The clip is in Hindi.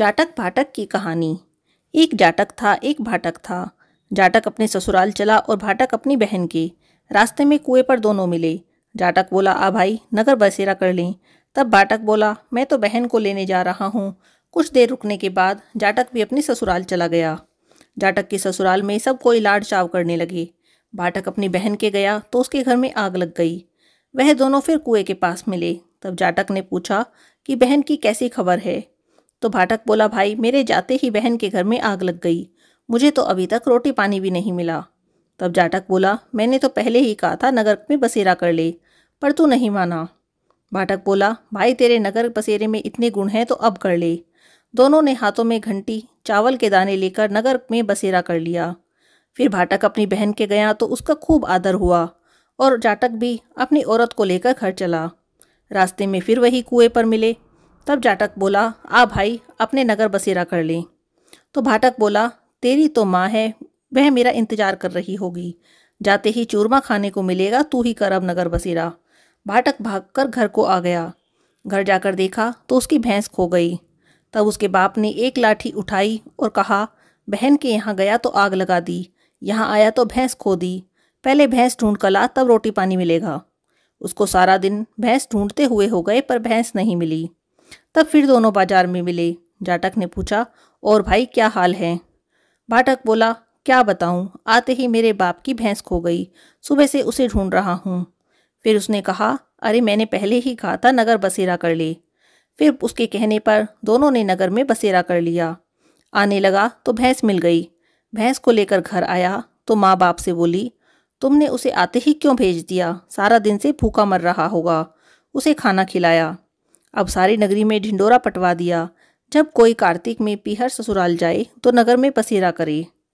जाटक भाटक की कहानी एक जाटक था एक भाटक था जाटक अपने ससुराल चला और भाटक अपनी बहन के रास्ते में कुएं पर दोनों मिले जाटक बोला आ भाई नगर बसेरा कर लें तब भाटक बोला मैं तो बहन को लेने जा रहा हूँ कुछ देर रुकने के बाद जाटक भी अपने ससुराल चला गया जाटक के ससुराल में सब कोई लाड चाव करने लगे भाटक अपनी बहन के गया तो उसके घर में आग लग गई वह दोनों फिर कुएं के पास मिले तब जाटक ने पूछा कि बहन की कैसी खबर है तो भाटक बोला भाई मेरे जाते ही बहन के घर में आग लग गई मुझे तो अभी तक रोटी पानी भी नहीं मिला तब जाटक बोला मैंने तो पहले ही कहा था नगर में बसेरा कर ले पर तू नहीं माना भाटक बोला भाई तेरे नगर बसेरे में इतने गुण हैं तो अब कर ले दोनों ने हाथों में घंटी चावल के दाने लेकर नगर में बसेरा कर लिया फिर भाटक अपनी बहन के गया तो उसका खूब आदर हुआ और जाटक भी अपनी औरत को लेकर घर चला रास्ते में फिर वही कुएं पर मिले तब जाटक बोला आ भाई अपने नगर बसेरा कर ले तो भाटक बोला तेरी तो माँ है वह मेरा इंतजार कर रही होगी जाते ही चूरमा खाने को मिलेगा तू ही कर अब नगर बसेरा भाटक भागकर घर को आ गया घर जाकर देखा तो उसकी भैंस खो गई तब उसके बाप ने एक लाठी उठाई और कहा बहन के यहाँ गया तो आग लगा दी यहाँ आया तो भैंस खो दी पहले भैंस ढूंढ कर ला तब रोटी पानी मिलेगा उसको सारा दिन भैंस ढूंढते हुए हो गए पर भैंस नहीं मिली तब फिर दोनों बाजार में मिले जाटक ने पूछा और भाई क्या हाल है भाटक बोला क्या बताऊं आते ही मेरे बाप की भैंस खो गई सुबह से उसे ढूंढ रहा हूं फिर उसने कहा अरे मैंने पहले ही कहा था नगर बसेरा कर ले फिर उसके कहने पर दोनों ने नगर में बसेरा कर लिया आने लगा तो भैंस मिल गई भैंस को लेकर घर आया तो माँ बाप से बोली तुमने उसे आते ही क्यों भेज दिया सारा दिन से भूखा मर रहा होगा उसे खाना खिलाया अब सारी नगरी में ढिंडोरा पटवा दिया जब कोई कार्तिक में पीहर ससुराल जाए तो नगर में पसेरा करे